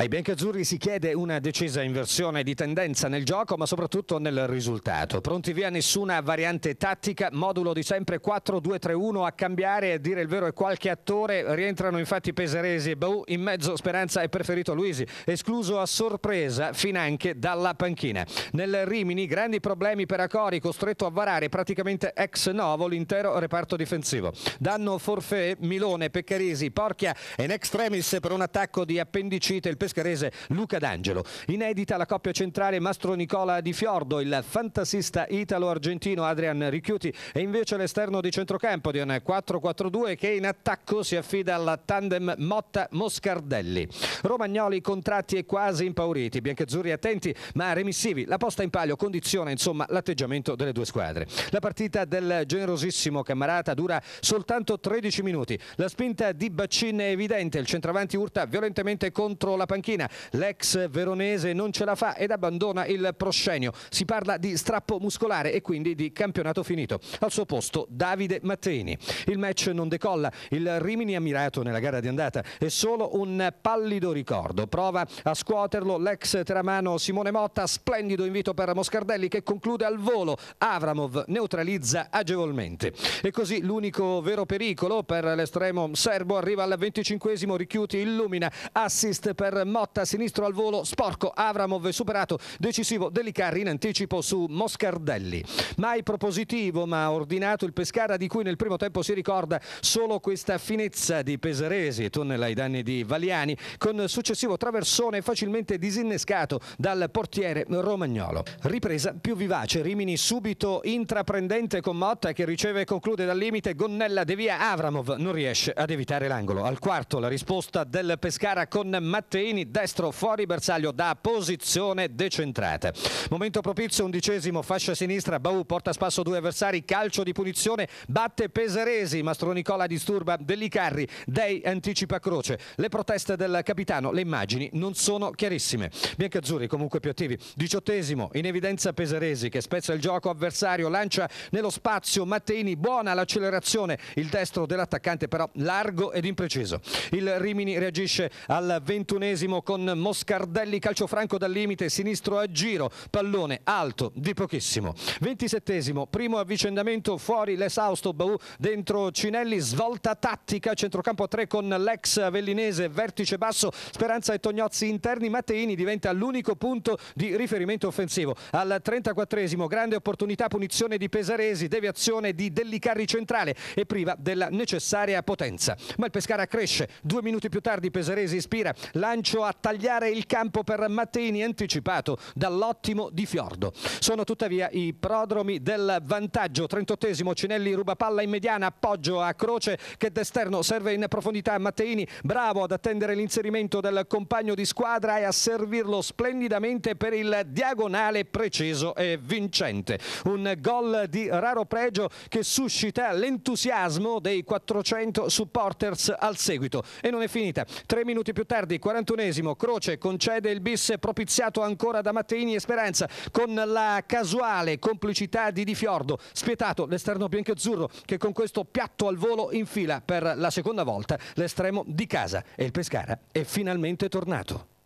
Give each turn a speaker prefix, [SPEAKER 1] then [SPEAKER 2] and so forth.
[SPEAKER 1] Ai biancazzurri si chiede una decisa inversione di tendenza nel gioco, ma soprattutto nel risultato. Pronti via nessuna variante tattica, modulo di sempre 4-2-3-1 a cambiare, a dire il vero è qualche attore. Rientrano infatti Peseresi e Bau, in mezzo Speranza e preferito Luisi, escluso a sorpresa finanche dalla panchina. Nel Rimini grandi problemi per Acori, costretto a varare praticamente ex novo l'intero reparto difensivo. Danno forfè Milone, Peccarisi, Porchia e in extremis per un attacco di appendicite il pescarese Luca D'Angelo. Inedita la coppia centrale Mastro Nicola Di Fiordo, il fantasista italo-argentino Adrian Ricchiuti e invece l'esterno di centrocampo di un 4-4-2 che in attacco si affida al tandem Motta-Moscardelli. Romagnoli contratti e quasi impauriti, biancazzurri attenti ma remissivi. La posta in palio condiziona insomma l'atteggiamento delle due squadre. La partita del generosissimo camarata dura soltanto 13 minuti. La spinta di Baccin è evidente, il centravanti urta violentemente contro la panchina panchina. L'ex veronese non ce la fa ed abbandona il proscenio. Si parla di strappo muscolare e quindi di campionato finito. Al suo posto Davide Matteini. Il match non decolla, il Rimini ammirato nella gara di andata è solo un pallido ricordo. Prova a scuoterlo l'ex teramano Simone Motta, splendido invito per Moscardelli che conclude al volo. Avramov neutralizza agevolmente. E così l'unico vero pericolo per l'estremo serbo arriva al 25 Ricchiuti illumina, assist per Motta, sinistro al volo, sporco, Avramov superato, decisivo Delicarri in anticipo su Moscardelli. Mai propositivo ma ordinato il Pescara di cui nel primo tempo si ricorda solo questa finezza di Peseresi, tunnel ai danni di Valiani, con successivo traversone facilmente disinnescato dal portiere romagnolo. Ripresa più vivace, Rimini subito intraprendente con Motta che riceve e conclude dal limite, Gonnella devia Avramov, non riesce ad evitare l'angolo. Al quarto la risposta del Pescara con Mattei Mancini, destro fuori bersaglio da posizione decentrata. Momento propizio, undicesimo, fascia sinistra, Bau porta a spasso due avversari, calcio di punizione, batte Pesaresi, Mastro Nicola disturba Dellicarri, Dei anticipa Croce. Le proteste del capitano, le immagini non sono chiarissime. Biancazzurri comunque più attivi. Diciottesimo, in evidenza Pesaresi che spezza il gioco avversario, lancia nello spazio Matteini, buona l'accelerazione, il destro dell'attaccante però largo ed impreciso. Il Rimini reagisce al ventunesimo ventesimo con Moscardelli, calcio franco dal limite, sinistro a giro, pallone alto di pochissimo. Ventisettesimo, primo avvicendamento fuori l'esausto, Bau dentro Cinelli, svolta tattica, centrocampo a tre con l'ex Vellinese, vertice basso, Speranza e Tognozzi interni, Matteini diventa l'unico punto di riferimento offensivo. Al 34 grande opportunità, punizione di Pesaresi, deviazione di Dellicarri centrale e priva della necessaria potenza. Ma il Pescara cresce, due minuti più tardi Pesaresi ispira, lancia Ciccio a tagliare il campo per Matteini anticipato dall'ottimo Di Fiordo. Sono tuttavia i prodromi del vantaggio. 38 Cinelli ruba palla in mediana, appoggio a Croce che d'esterno serve in profondità a Matteini, bravo ad attendere l'inserimento del compagno di squadra e a servirlo splendidamente per il diagonale preciso e vincente. Un gol di raro pregio che suscita l'entusiasmo dei 400 supporters al seguito. E non è finita. Tre minuti più tardi, 41 41 Croce concede il bis propiziato ancora da Matteini e Speranza con la casuale complicità di Di Fiordo. Spietato l'esterno biancazzurro che con questo piatto al volo infila per la seconda volta l'estremo di casa e il Pescara è finalmente tornato.